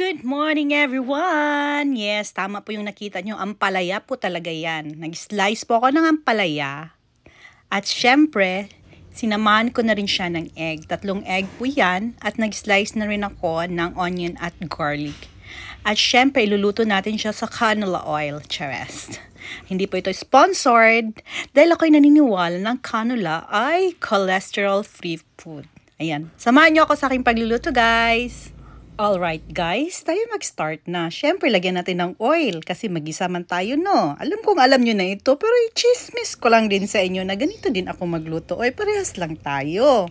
Good morning everyone! Yes, tama po yung nakita nyo. palaya po talaga yan. Nag-slice po ako ng ampalaya. At syempre, sinamahan ko na rin siya ng egg. Tatlong egg po yan. At nag-slice na rin ako ng onion at garlic. At syempre, iluluto natin siya sa canola oil. Charest. Hindi po ito sponsored. Dahil ako'y naniniwala ng canola ay cholesterol-free food. Ayan. Samahan nyo ako sa aking pagluluto, guys! All right, guys, tayo mag-start na. Siyempre, lagyan natin ng oil kasi man tayo no. Alam kong alam nyo na ito pero i-chismis ko lang din sa inyo na ganito din ako magluto. Oy, parehas lang tayo.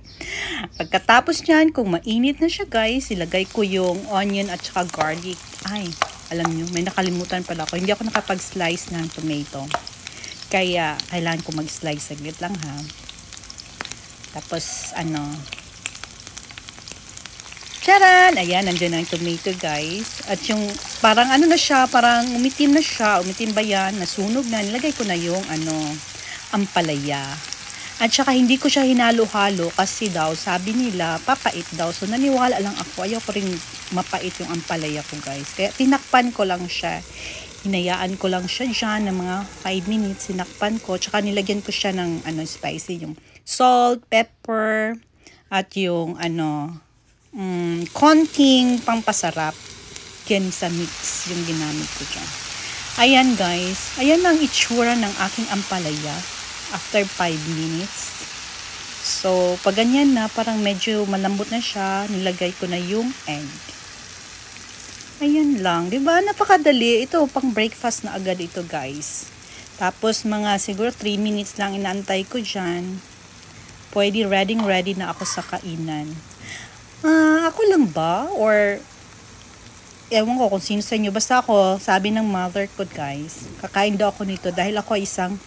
Pagkatapos nyan, kung mainit na siya guys, ilagay ko yung onion at saka garlic. Ay, alam nyo, may nakalimutan pala ako. Hindi ako nakapag-slice ng tomato. Kaya, kailangan ko mag-slice saglit lang ha. Tapos, ano, Charan! Ayan, nandiyan na yung tomato guys. At yung parang ano na siya, parang umitim na siya. Umitim ba yan? Nasunog na. Nilagay ko na yung ano, ampalaya. At saka hindi ko siya hinalo-halo kasi daw sabi nila papait daw. So naniwala lang ako. Ayaw ko rin mapait yung ampalaya ko guys. Kaya tinakpan ko lang siya. Hinayaan ko lang siya dyan ng mga 5 minutes. Sinakpan ko. Tsaka nilagyan ko siya ng ano, spicy. Yung salt, pepper, at yung ano, mm, konting pampasarap yan sa mix yung ginamit ko dyan. Ayan guys, ayan ang itsura ng aking ampalaya after 5 minutes. So, pag ganyan na, parang medyo malambot na siya, nilagay ko na yung egg. Ayan lang, 'di ba? Napakadali. Ito pang breakfast na agad ito, guys. Tapos mga siguro 3 minutes lang inaantay ko diyan. Pwede ready ready na ako sa kainan ah, ako lang ba? Or, ewan ko kung sino sa inyo. Basta ako, sabi ng mother ko, guys, kakain daw ako nito dahil ako ay isang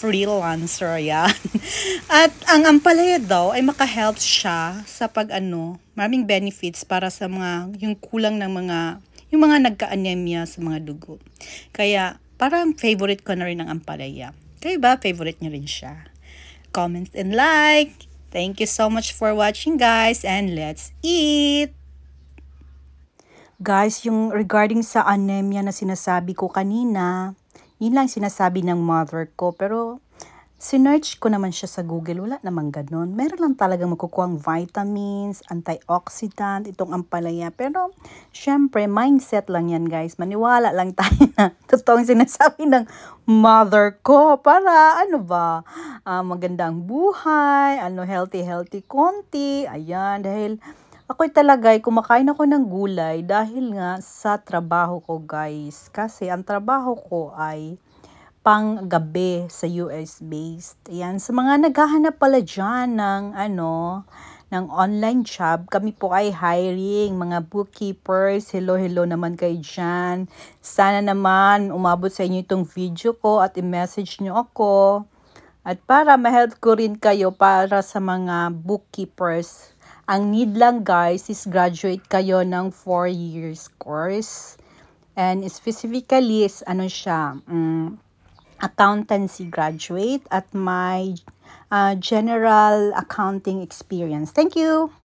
freelancer, yan. At ang ampalaya daw ay makahelp siya sa pag-ano, maraming benefits para sa mga, yung kulang ng mga, yung mga nagka-anemia sa mga dugo. Kaya, parang favorite ko na rin ang ampalaya. Kayo ba, favorite niya rin siya? Comments and like! Thank you so much for watching guys and let's eat! Guys, yung regarding sa anemia na sinasabi ko kanina, yun lang sinasabi ng mother ko pero Sinerge ko naman siya sa Google, wala namang ganun. Meron lang talaga makukuha vitamins, antioxidant, itong ampalaya. Pero, syempre, mindset lang yan guys. Maniwala lang tayo na totoong sinasabi ng mother ko para ano ba, uh, magandang buhay, ano, healthy-healthy konti. Ayan, dahil ako talaga ay kumakain ako ng gulay dahil nga sa trabaho ko guys. Kasi ang trabaho ko ay pang gabi sa US based. Ayan, sa mga naghahanap pala dyan ng ano, ng online job, kami po ay hiring mga bookkeepers. Hello, hello naman kayo dyan. Sana naman umabot sa inyo itong video ko at i-message nyo ako. At para ma-help ko rin kayo para sa mga bookkeepers. Ang need lang guys is graduate kayo ng 4 years course. And specifically is ano siya, um, accountancy graduate at my uh, general accounting experience. Thank you.